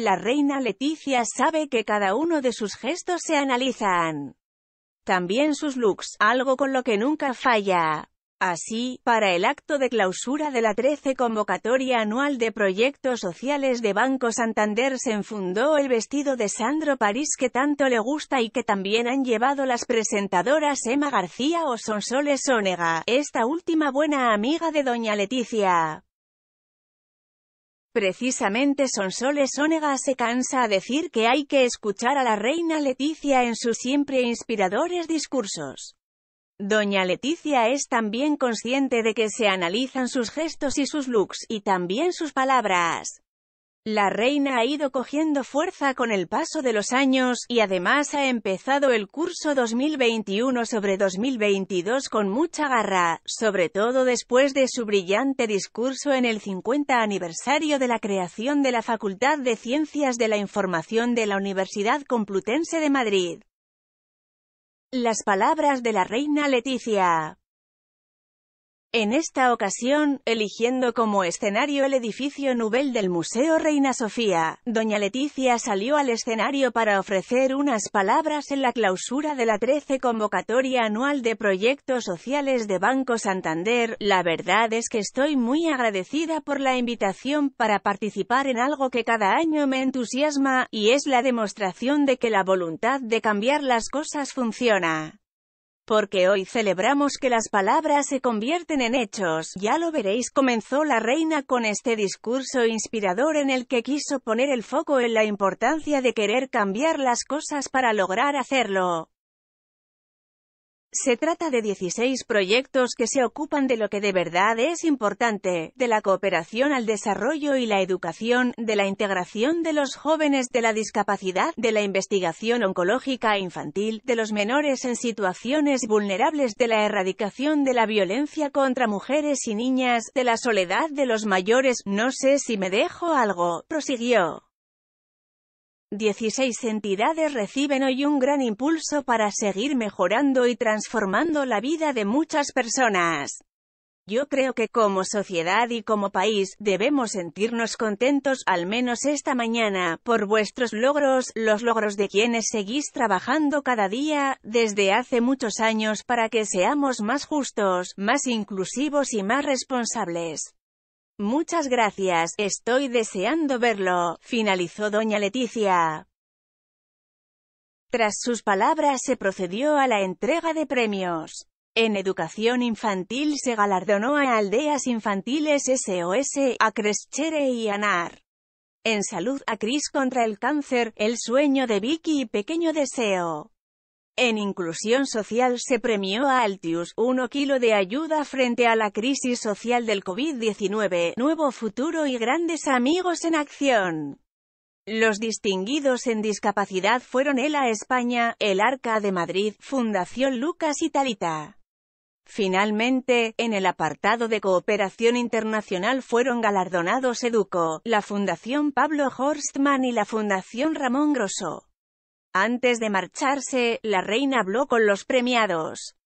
La reina Leticia sabe que cada uno de sus gestos se analizan. También sus looks, algo con lo que nunca falla. Así, para el acto de clausura de la 13 convocatoria anual de proyectos sociales de Banco Santander se enfundó el vestido de Sandro París que tanto le gusta y que también han llevado las presentadoras Emma García o Sonsoles Onega, esta última buena amiga de Doña Leticia. Precisamente Sonsoles Onega se cansa a decir que hay que escuchar a la reina Leticia en sus siempre inspiradores discursos. Doña Leticia es también consciente de que se analizan sus gestos y sus looks, y también sus palabras. La reina ha ido cogiendo fuerza con el paso de los años, y además ha empezado el curso 2021 sobre 2022 con mucha garra, sobre todo después de su brillante discurso en el 50 aniversario de la creación de la Facultad de Ciencias de la Información de la Universidad Complutense de Madrid. Las palabras de la reina Leticia en esta ocasión, eligiendo como escenario el edificio Nubel del Museo Reina Sofía, doña Leticia salió al escenario para ofrecer unas palabras en la clausura de la 13 convocatoria anual de proyectos sociales de Banco Santander. La verdad es que estoy muy agradecida por la invitación para participar en algo que cada año me entusiasma, y es la demostración de que la voluntad de cambiar las cosas funciona porque hoy celebramos que las palabras se convierten en hechos, ya lo veréis, comenzó la reina con este discurso inspirador en el que quiso poner el foco en la importancia de querer cambiar las cosas para lograr hacerlo. Se trata de 16 proyectos que se ocupan de lo que de verdad es importante, de la cooperación al desarrollo y la educación, de la integración de los jóvenes de la discapacidad, de la investigación oncológica infantil, de los menores en situaciones vulnerables, de la erradicación de la violencia contra mujeres y niñas, de la soledad de los mayores, no sé si me dejo algo, prosiguió. 16 entidades reciben hoy un gran impulso para seguir mejorando y transformando la vida de muchas personas. Yo creo que como sociedad y como país, debemos sentirnos contentos, al menos esta mañana, por vuestros logros, los logros de quienes seguís trabajando cada día, desde hace muchos años para que seamos más justos, más inclusivos y más responsables. Muchas gracias, estoy deseando verlo, finalizó doña Leticia. Tras sus palabras se procedió a la entrega de premios. En educación infantil se galardonó a aldeas infantiles SOS, a Crescere y Anar. En salud, a Cris contra el cáncer, el sueño de Vicky y Pequeño Deseo. En inclusión social se premió a Altius, 1 kilo de ayuda frente a la crisis social del COVID-19, nuevo futuro y grandes amigos en acción. Los distinguidos en discapacidad fueron ELA España, El Arca de Madrid, Fundación Lucas y Talita. Finalmente, en el apartado de cooperación internacional fueron galardonados Educo, la Fundación Pablo Horstmann y la Fundación Ramón Grosso. Antes de marcharse, la reina habló con los premiados.